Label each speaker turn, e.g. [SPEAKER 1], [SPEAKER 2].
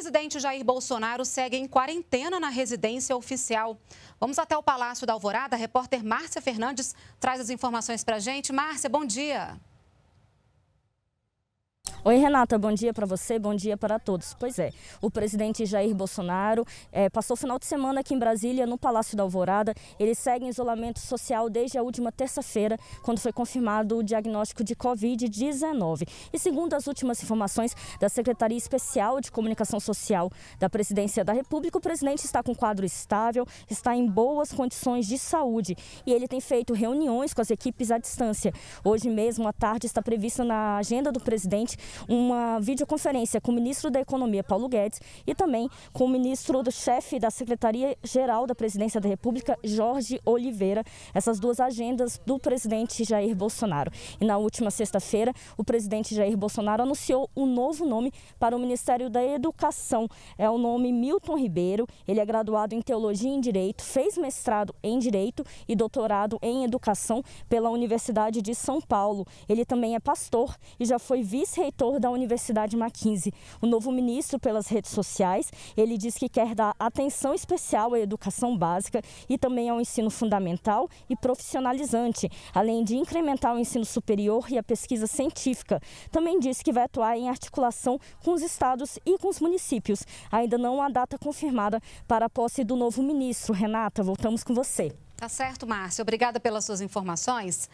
[SPEAKER 1] presidente Jair Bolsonaro segue em quarentena na residência oficial. Vamos até o Palácio da Alvorada. A repórter Márcia Fernandes traz as informações para a gente. Márcia, bom dia.
[SPEAKER 2] Oi, Renata, bom dia para você, bom dia para todos. Pois é, o presidente Jair Bolsonaro é, passou o final de semana aqui em Brasília, no Palácio da Alvorada. Ele segue em isolamento social desde a última terça-feira, quando foi confirmado o diagnóstico de Covid-19. E segundo as últimas informações da Secretaria Especial de Comunicação Social da Presidência da República, o presidente está com um quadro estável, está em boas condições de saúde e ele tem feito reuniões com as equipes à distância. Hoje mesmo, à tarde, está prevista na agenda do presidente uma videoconferência com o ministro da Economia, Paulo Guedes, e também com o ministro do chefe da Secretaria-Geral da Presidência da República, Jorge Oliveira, essas duas agendas do presidente Jair Bolsonaro. E na última sexta-feira, o presidente Jair Bolsonaro anunciou um novo nome para o Ministério da Educação. É o nome Milton Ribeiro, ele é graduado em Teologia e Direito, fez mestrado em Direito e doutorado em Educação pela Universidade de São Paulo. Ele também é pastor e já foi vice-reitor reitor da Universidade Mackenzie. O novo ministro, pelas redes sociais, ele diz que quer dar atenção especial à educação básica e também ao ensino fundamental e profissionalizante, além de incrementar o ensino superior e a pesquisa científica. Também diz que vai atuar em articulação com os estados e com os municípios. Ainda não há data confirmada para a posse do novo ministro. Renata, voltamos com você.
[SPEAKER 1] Tá certo, Márcio. Obrigada pelas suas informações.